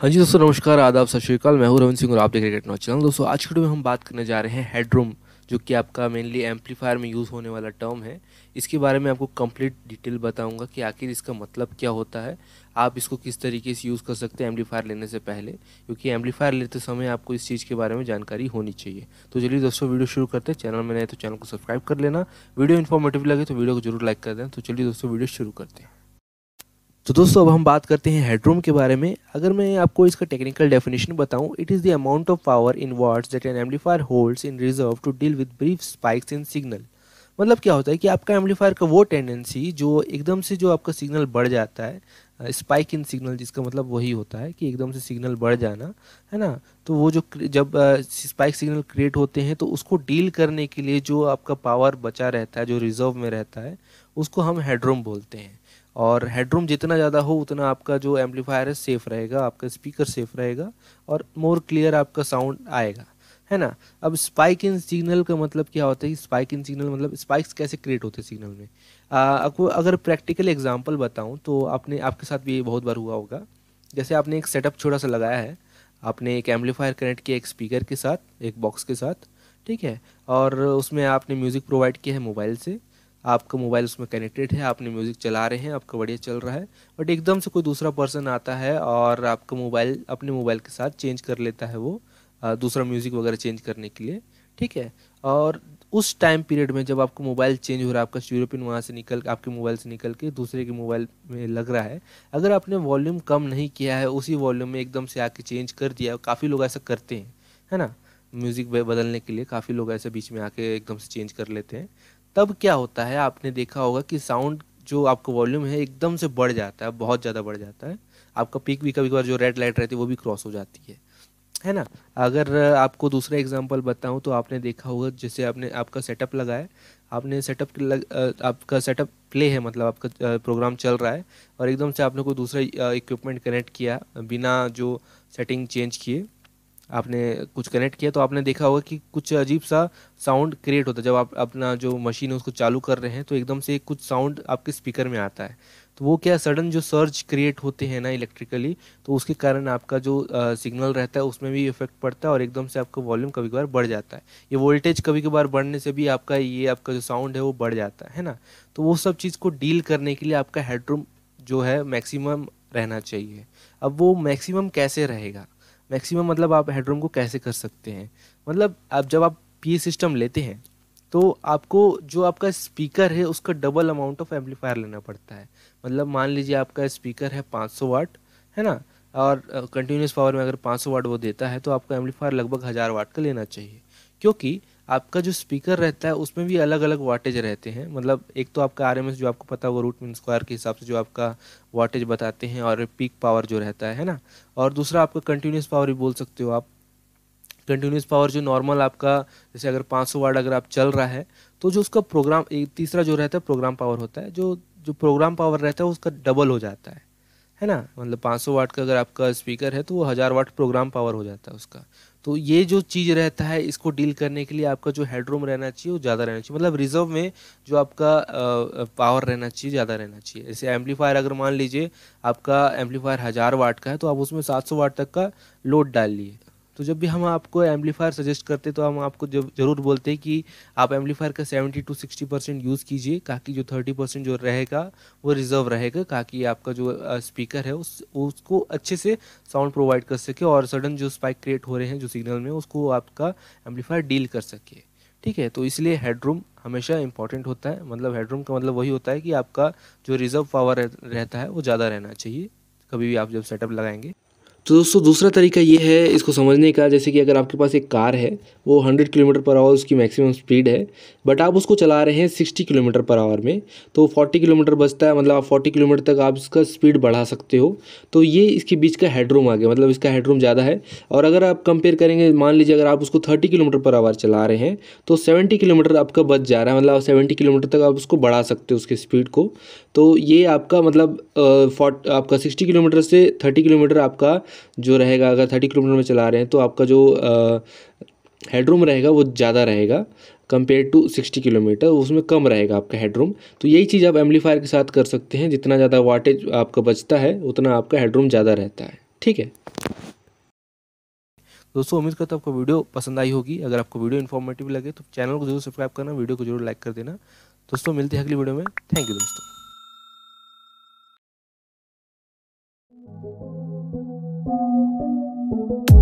हाँ जी दोस्तों नमस्कार आदाब सत श्रीकाल मैं हूँ रविंद सिंह और आप देख रहे हैं नौ चैनल दोस्तों आज के वीडियो में हम बात करने जा रहे हैं हेडरूम जो कि आपका मेनली एम्पलीफायर में यूज़ होने वाला टर्म है इसके बारे में आपको कंप्लीट डिटेल बताऊंगा कि आखिर इसका मतलब क्या होता है आप इसको किस तरीके से यूज़ कर सकते हैं एम्पलीफायर लेने से पहले क्योंकि एम्पलीफायर लेते समय आपको इस चीज़ के बारे में जानकारी होनी चाहिए तो चलिए दोस्तों वीडियो शुरू करते हैं चैनल में नए तो चैनल को सब्सक्राइब कर लेना वीडियो इन्फॉर्मेटिव लगे तो वीडियो को जरूर लाइक कर देना तो चलिए दोस्तों वीडियो शुरू करते हैं तो दोस्तों अब हम बात करते हैं हेडरूम के बारे में अगर मैं आपको इसका टेक्निकल डेफिनेशन बताऊं it is the amount of power in words that an amplifier holds in reserve to deal with brief spikes in signal मतलब क्या होता है कि आपका एम्पलीफायर का वो टेंडेंसी जो एकदम से जो आपका सिग्नल बढ़ जाता है स्पाइक इन सिग्नल जिसका मतलब वही होता है कि एकदम से सिग्नल बढ़ जाना है ना तो वो जो जब स्पाइक सिग्नल क्रिएट होते हैं तो उसको डील करने के लिए जो आपका पावर बचा रहता है जो रिजर्व में रहता है उसको हम हेडरूम बोलते हैं और हेडरूम जितना ज़्यादा हो उतना आपका जो एम्पलीफायर है सेफ़ रहेगा आपका स्पीकर सेफ़ रहेगा और मोर क्लियर आपका साउंड आएगा है ना अब स्पाइक इन सिग्नल का मतलब क्या होता है स्पाइक इन सिग्नल मतलब स्पाइक्स कैसे क्रिएट होते हैं सिग्नल में आपको अगर प्रैक्टिकल एग्जांपल बताऊं तो आपने आपके साथ भी ये बहुत बार हुआ होगा जैसे आपने एक सेटअप छोटा सा लगाया है आपने एक एम्पलीफायर कनेक्ट किया एक स्पीकर के साथ एक बॉक्स के साथ ठीक है और उसमें आपने म्यूज़िक प्रोवाइड किया है मोबाइल से आपका मोबाइल उसमें कनेक्टेड है आपने म्यूज़िक चला रहे हैं आपका बढ़िया चल रहा है बट एकदम से कोई दूसरा पर्सन आता है और आपका मोबाइल अपने मोबाइल के साथ चेंज कर लेता है वो दूसरा म्यूज़िक वगैरह चेंज करने के लिए ठीक है और उस टाइम पीरियड में जब आपका मोबाइल चेंज हो रहा है आपका जीरो पिन वहाँ से निकल आपके मोबाइल से निकल के दूसरे के मोबाइल में लग रहा है अगर आपने वॉल्यूम कम नहीं किया है उसी वॉल्यूम में एकदम से आके चेंज कर दिया काफ़ी लोग ऐसा करते हैं है ना म्यूज़िक बदलने के लिए काफ़ी लोग ऐसे बीच में आके एकदम से चेंज कर लेते हैं तब क्या होता है आपने देखा होगा कि साउंड जो आपका वॉल्यूम है एकदम से बढ़ जाता है बहुत ज़्यादा बढ़ जाता है आपका पीक भी कभी कभार जो रेड लाइट रहती है वो भी क्रॉस हो जाती है है ना अगर आपको दूसरा एग्जांपल बताऊं तो आपने देखा होगा जैसे आपने आपका सेटअप लगाया आपने सेटअप लग, आपका सेटअप प्ले है मतलब आपका प्रोग्राम चल रहा है और एकदम से आपने कोई दूसरा इक्विपमेंट कनेक्ट किया बिना जो सेटिंग चेंज किए आपने कुछ कनेक्ट किया तो आपने देखा होगा कि कुछ अजीब सा साउंड क्रिएट होता है जब आप अपना जो मशीन है उसको चालू कर रहे हैं तो एकदम से कुछ साउंड आपके स्पीकर में आता है तो वो क्या सडन जो सर्ज क्रिएट होते हैं ना इलेक्ट्रिकली तो उसके कारण आपका जो सिग्नल रहता है उसमें भी इफेक्ट पड़ता है और एकदम से आपका वॉल्यूम कभी कभार बढ़ जाता है ये वोल्टेज कभी कभार बढ़ने से भी आपका ये आपका जो साउंड है वो बढ़ जाता है ना तो वो सब चीज़ को डील करने के लिए आपका हेडरूम जो है मैक्सिमम रहना चाहिए अब वो मैक्सिमम कैसे रहेगा मैक्सिमम मतलब आप हेडरूम को कैसे कर सकते हैं मतलब आप जब आप पी सिस्टम लेते हैं तो आपको जो आपका स्पीकर है उसका डबल अमाउंट ऑफ एम्पलीफायर लेना पड़ता है मतलब मान लीजिए आपका स्पीकर है 500 वाट है ना और कंटिन्यूस पावर में अगर 500 वाट वो देता है तो आपका एम्पलीफायर लगभग हज़ार वाट का लेना चाहिए क्योंकि आपका जो स्पीकर रहता है उसमें भी अलग अलग वाटेज रहते हैं मतलब एक तो आपका आर जो आपको पता है वो रूट मीन स्क्वायर के हिसाब से जो आपका वाटेज बताते हैं और पीक पावर जो रहता है है ना और दूसरा आपका कंटिन्यूस पावर भी बोल सकते हो आप कंटिन्यूस पावर जो नॉर्मल आपका जैसे अगर 500 वार्ड अगर आप चल रहा है तो जो उसका प्रोग्राम तीसरा जो रहता है प्रोग्राम पावर होता है जो जो प्रोग्राम पावर रहता है उसका डबल हो जाता है है ना मतलब 500 वाट का अगर आपका स्पीकर है तो वो हज़ार वाट प्रोग्राम पावर हो जाता है उसका तो ये जो चीज़ रहता है इसको डील करने के लिए आपका जो हेडरूम रहना चाहिए वो ज़्यादा रहना चाहिए मतलब रिजर्व में जो आपका पावर रहना चाहिए ज़्यादा रहना चाहिए जैसे एम्पलीफायर अगर मान लीजिए आपका एम्पलीफायर हज़ार वाट का है तो आप उसमें सात वाट तक का लोड डाल लिए तो जब भी हम आपको एम्पलीफायर सजेस्ट करते तो हम आपको जब ज़रूर बोलते हैं कि आप एम्पलीफायर का 70 टू 60 परसेंट यूज़ कीजिए ताकि जो 30 परसेंट जो रहेगा वो रिजर्व रहेगा ताकि आपका जो स्पीकर है उस उसको अच्छे से साउंड प्रोवाइड कर सके और सडन जो स्पाइक क्रिएट हो रहे हैं जो सिग्नल में उसको आपका एम्पलीफायर डील कर सके ठीक है तो इसलिए हेडरूम हमेशा इंपॉर्टेंट होता है मतलब हेडरूम का मतलब वही होता है कि आपका जो रिजर्व पावर रहता है वो ज़्यादा रहना चाहिए कभी भी आप जब सेटअप लगाएंगे तो दोस्तों दूसरा तरीका ये है इसको समझने का जैसे कि अगर आपके पास एक कार है वो 100 किलोमीटर पर आवर उसकी मैक्सिमम स्पीड है बट आप उसको चला रहे हैं 60 किलोमीटर पर आवर में तो 40 किलोमीटर बचता है मतलब आप 40 किलोमीटर तक आप इसका स्पीड बढ़ा सकते हो तो ये इसके बीच का हेडरूम आ गया मतलब इसका हेडरूम ज़्यादा है और अगर आप कंपेयर करेंगे मान लीजिए अगर आप उसको थर्टी किलोमीटर पर आवर चला रहे हैं तो सेवेंटी किलोमीटर आपका बच जा रहा है मतलब सेवेंटी किलोमीटर तक आप उसको बढ़ा सकते हो उसके स्पीड को तो ये आपका मतलब आपका सिक्सटी किलोमीटर से थर्टी किलोमीटर आपका जो रहेगा अगर थर्टी किलोमीटर में चला रहे हैं तो आपका जो हेडरूम रहेगा वो ज़्यादा रहेगा कंपेयर टू सिक्सटी किलोमीटर उसमें कम रहेगा आपका हेडरूम तो यही चीज़ आप एम्पलीफायर के साथ कर सकते हैं जितना ज़्यादा वाटेज आपका बचता है उतना आपका हेडरूम ज़्यादा रहता है ठीक है दोस्तों उम्मीद करता हूँ आपको वीडियो पसंद आई होगी अगर आपको वीडियो इन्फॉर्मेटिव लगे तो चैनल को जरूर सब्सक्राइब करना वीडियो को जरूर लाइक कर देना दोस्तों मिलते हैं अगली वीडियो में थैंक यू दोस्तों Thank you.